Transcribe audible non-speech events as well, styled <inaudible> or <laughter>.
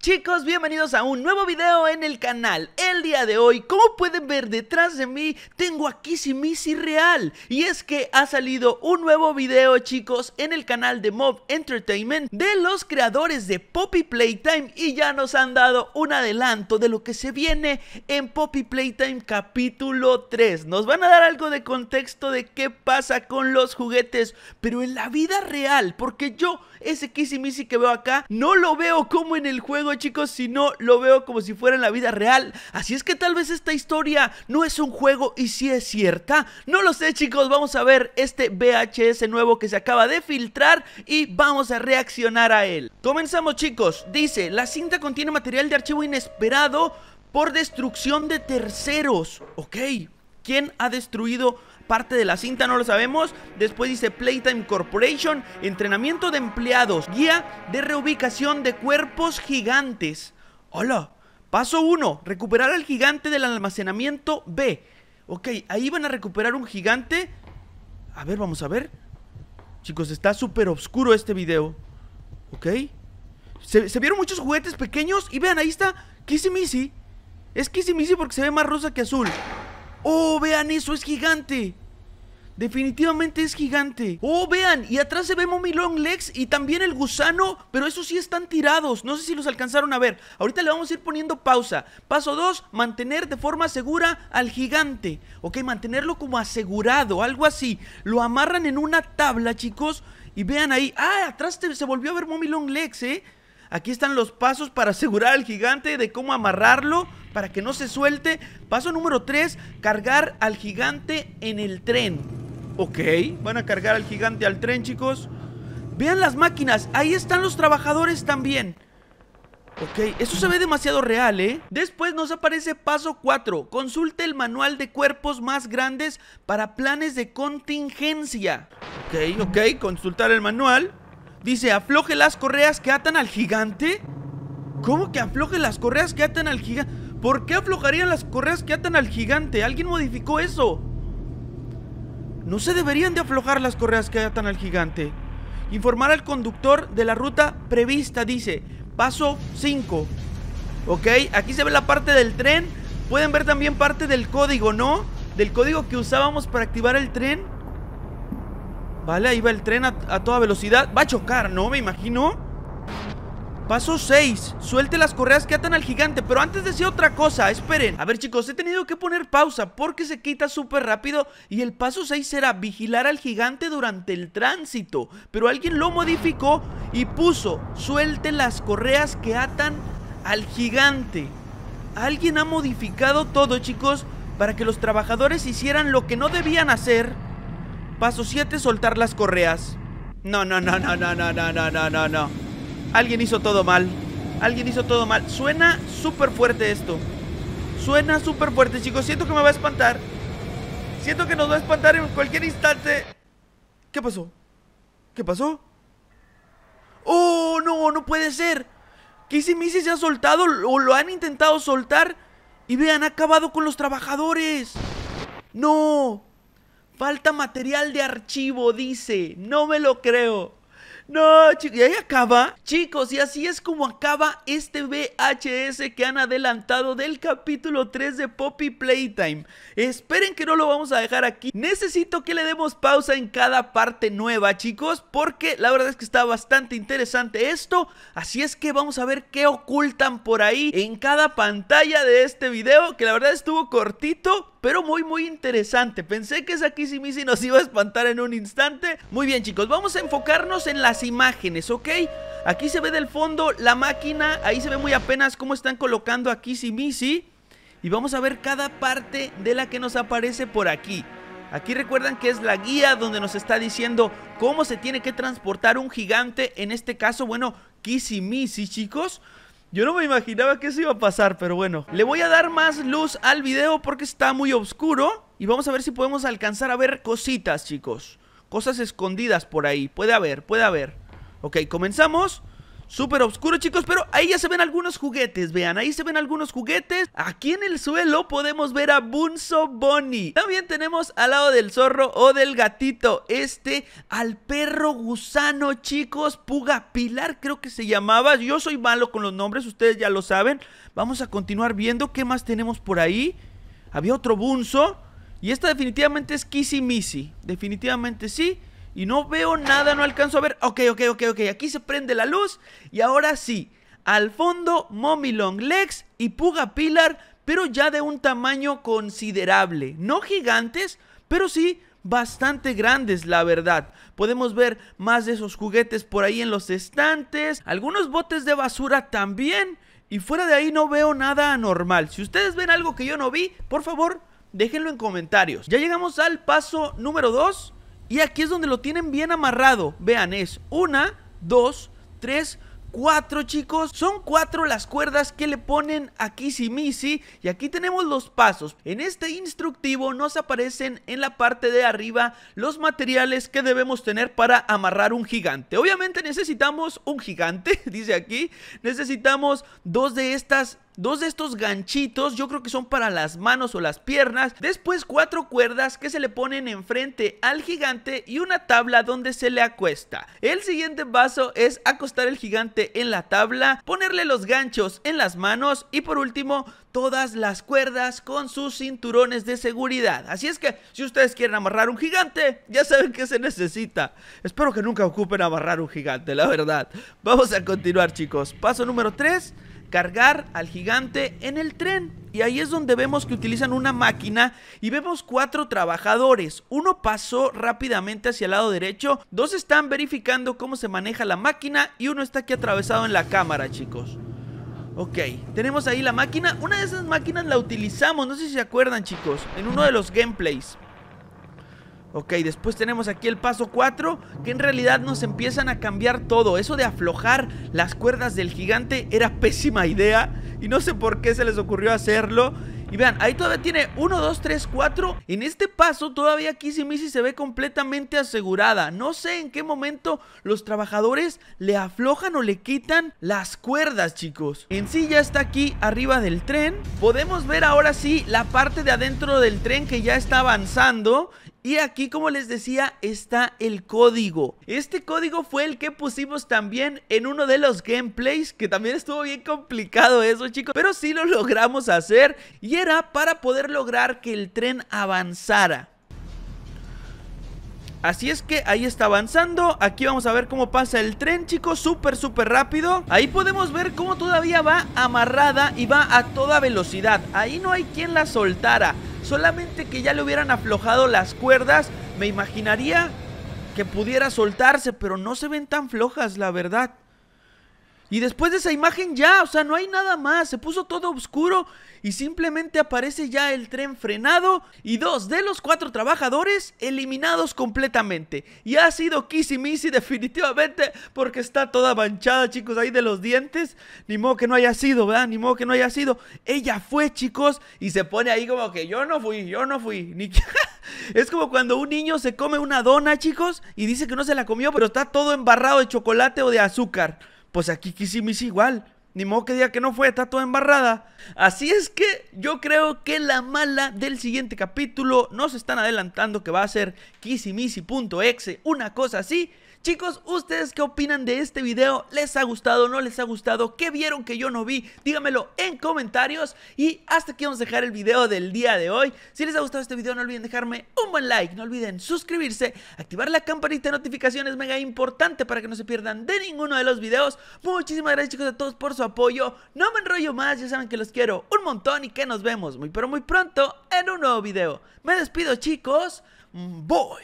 Chicos, bienvenidos a un nuevo video en el canal. El día de hoy, como pueden ver detrás de mí, tengo a Kissy real. Y es que ha salido un nuevo video, chicos, en el canal de Mob Entertainment de los creadores de Poppy Playtime. Y ya nos han dado un adelanto de lo que se viene en Poppy Playtime capítulo 3. Nos van a dar algo de contexto de qué pasa con los juguetes, pero en la vida real. Porque yo, ese Kissy que veo acá, no lo veo como en el juego Chicos, si no lo veo como si fuera en la vida real. Así es que tal vez esta historia no es un juego y si es cierta. No lo sé, chicos, vamos a ver este VHS nuevo que se acaba de filtrar y vamos a reaccionar a él. Comenzamos, chicos. Dice, la cinta contiene material de archivo inesperado por destrucción de terceros. Ok, ¿Quién ha destruido parte de la cinta? No lo sabemos. Después dice Playtime Corporation, entrenamiento de empleados, guía de reubicación de cuerpos gigantes. Hola. Paso 1, recuperar al gigante del almacenamiento B. Ok, ahí van a recuperar un gigante. A ver, vamos a ver. Chicos, está súper oscuro este video. Ok. Se, vieron muchos juguetes pequeños. Y vean, ahí está Kissy Missy Es Kissy Missy porque se ve más rosa que azul. ¡Oh, vean eso! ¡Es gigante! Definitivamente es gigante Oh, vean, y atrás se ve Mommy Long Legs Y también el gusano, pero esos sí están tirados No sé si los alcanzaron a ver Ahorita le vamos a ir poniendo pausa Paso 2, mantener de forma segura al gigante Ok, mantenerlo como asegurado Algo así, lo amarran en una tabla Chicos, y vean ahí Ah, atrás se volvió a ver Mommy Long Legs, eh Aquí están los pasos para <laughs> asegurar al gigante De cómo amarrarlo para que no se suelte. Paso número 3, cargar al gigante en el tren. Ok, van a cargar al gigante al tren, chicos. Vean las máquinas, ahí están los trabajadores también. Ok, eso se ve demasiado real, ¿eh? Después nos aparece paso 4. Consulte el manual de cuerpos más grandes para planes de contingencia. Ok, ok, consultar el manual. Dice, afloje las correas que atan al gigante. ¿Cómo que aflojen las correas que atan al gigante? ¿Por qué aflojarían las correas que atan al gigante? ¿Alguien modificó eso? No se deberían de aflojar las correas que atan al gigante. Informar al conductor de la ruta prevista, dice. Paso 5. Ok, aquí se ve la parte del tren. Pueden ver también parte del código, ¿no? Del código que usábamos para activar el tren. Vale, ahí va el tren a toda velocidad. Va a chocar, ¿no? Me imagino. Paso 6. Suelte las correas que atan al gigante. Pero antes decía otra cosa. Esperen. A ver, chicos, he tenido que poner pausa porque se quita súper rápido. Y el paso 6 será vigilar al gigante durante el tránsito. Pero alguien lo modificó y puso suelte las correas que atan al gigante. Alguien ha modificado todo, chicos, para que los trabajadores hicieran lo que no debían hacer. Paso 7, soltar las correas. No, no, no, no, no, no, no, no, no, no. Alguien hizo todo mal. Alguien hizo todo mal. Suena súper fuerte esto. Suena súper fuerte, chicos. Siento que me va a espantar. Siento que nos va a espantar en cualquier instante. ¿Qué pasó? ¿Qué pasó? ¡Oh, no! ¡No puede ser! Kissy Missy se ha soltado o lo han intentado soltar. Y vean, ha acabado con los trabajadores. ¡No! Falta material de archivo, dice. No me lo creo. No, chicos, y ahí acaba. Chicos, y así es como acaba este VHS que han adelantado del capítulo 3 de Poppy Playtime. Esperen que no lo vamos a dejar aquí. Necesito que le demos pausa en cada parte nueva, chicos, porque la verdad es que está bastante interesante esto. Así es que vamos a ver qué ocultan por ahí en cada pantalla de este video, que la verdad estuvo cortito pero muy muy interesante. Pensé que esa Kissy nos iba a espantar en un instante. Muy bien chicos, vamos a enfocarnos en la imágenes, ¿ok? Aquí se ve del fondo la máquina, ahí se ve muy apenas cómo están colocando a Missy Y vamos a ver cada parte de la que nos aparece por aquí. Aquí recuerdan que es la guía donde nos está diciendo cómo se tiene que transportar un gigante, en este caso, bueno, Kisimisi, chicos. Yo no me imaginaba que eso iba a pasar, pero bueno. Le voy a dar más luz al video porque está muy oscuro. Y vamos a ver si podemos alcanzar a ver cositas, chicos. Cosas escondidas por ahí. Puede haber, puede haber. Ok, comenzamos. Súper oscuro, chicos, pero ahí ya se ven algunos juguetes, vean, ahí se ven algunos juguetes. Aquí en el suelo podemos ver a Bunzo Bonnie. También tenemos al lado del zorro o del gatito este, al perro gusano, chicos, Puga Pilar creo que se llamaba. Yo soy malo con los nombres, ustedes ya lo saben. Vamos a continuar viendo qué más tenemos por ahí. Había otro Bunzo. Y esta definitivamente es Kissy Missy, Definitivamente sí. Y no veo nada, no alcanzo a ver. Ok, ok, ok, ok. Aquí se prende la luz. Y ahora sí. Al fondo, Mommy Long Legs y Puga Pilar. Pero ya de un tamaño considerable. No gigantes, pero sí bastante grandes, la verdad. Podemos ver más de esos juguetes por ahí en los estantes. Algunos botes de basura también. Y fuera de ahí no veo nada anormal. Si ustedes ven algo que yo no vi, por favor, Déjenlo en comentarios. Ya llegamos al paso número 2. Y aquí es donde lo tienen bien amarrado. Vean, es 1, 2, tres, cuatro, chicos. Son cuatro las cuerdas que le ponen a Kissy Y aquí tenemos los pasos. En este instructivo nos aparecen en la parte de arriba los materiales que debemos tener para amarrar un gigante. Obviamente necesitamos un gigante, <laughs> dice aquí. Necesitamos dos de estas Dos de estos ganchitos yo creo que son para las manos o las piernas. Después cuatro cuerdas que se le ponen enfrente al gigante y una tabla donde se le acuesta. El siguiente paso es acostar el gigante en la tabla, ponerle los ganchos en las manos y por último todas las cuerdas con sus cinturones de seguridad. Así es que si ustedes quieren amarrar un gigante, ya saben que se necesita. Espero que nunca ocupen amarrar un gigante, la verdad. Vamos a continuar chicos. Paso número 3 cargar al gigante en el tren. Y ahí es donde vemos que utilizan una máquina y vemos cuatro trabajadores. Uno pasó rápidamente hacia el lado derecho, dos están verificando cómo se maneja la máquina y uno está aquí atravesado en la cámara, chicos. Ok, tenemos ahí la máquina. Una de esas máquinas la utilizamos, no sé si se acuerdan, chicos, en uno de los gameplays. Ok, después tenemos aquí el paso 4, que en realidad nos empiezan a cambiar todo. Eso de aflojar las cuerdas del gigante era <laughs> pésima idea y no sé por qué se les ocurrió hacerlo. Y vean, ahí todavía tiene 1, 2, 3, 4. En este paso todavía Missy se ve completamente asegurada. No sé en qué momento los trabajadores le aflojan o le quitan las cuerdas, chicos. En sí ya está aquí arriba del tren. Podemos ver ahora sí la parte de adentro del tren que ya está avanzando. Y aquí, como les decía, está el código. Este código fue el que pusimos también en uno de los gameplays, que también estuvo bien complicado eso, chicos. Pero sí lo logramos hacer y era para poder lograr que el tren avanzara. Así es que ahí está avanzando Aquí vamos a ver cómo pasa el tren, chicos Súper, súper rápido Ahí podemos ver cómo todavía va amarrada Y va a toda velocidad Ahí no hay quien la soltara Solamente que ya le hubieran aflojado las cuerdas, me imaginaría que pudiera soltarse, pero no se ven tan flojas, la verdad. Y después de esa imagen ya, o sea, no hay nada más, se puso todo oscuro y simplemente aparece ya el tren frenado y dos de los cuatro trabajadores eliminados completamente. Y ha sido Kissy Missy <laughs> definitivamente porque está toda manchada, chicos, ahí de los dientes. Ni modo que no haya sido, ¿verdad? Ni modo que no haya sido. Ella fue, chicos, y se pone ahí como que yo no fui, yo no fui. <laughs> Ni... es como cuando un niño se come una dona, chicos, y dice que no se la comió, pero está todo embarrado de chocolate o de azúcar. Pues aquí Missy igual. Ni modo que diga que no fue, está toda embarrada. Así es que yo creo que la mala del siguiente capítulo nos están adelantando que va a ser kissimisi.exe, una cosa así. Chicos, ¿ustedes qué opinan de este video? ¿Les ha gustado? ¿No les ha gustado? ¿Qué vieron que yo no vi? Dígamelo en comentarios. Y hasta aquí vamos a dejar el video del día de hoy. Si les ha gustado este video, no olviden dejarme un buen like. No olviden suscribirse, activar la campanita de notificaciones, mega importante para que no se pierdan de ninguno de los videos. Muchísimas gracias chicos a todos por su apoyo. No me enrollo más, ya saben que los quiero un montón y que nos vemos muy pero muy pronto en un nuevo video. Me despido chicos. Voy.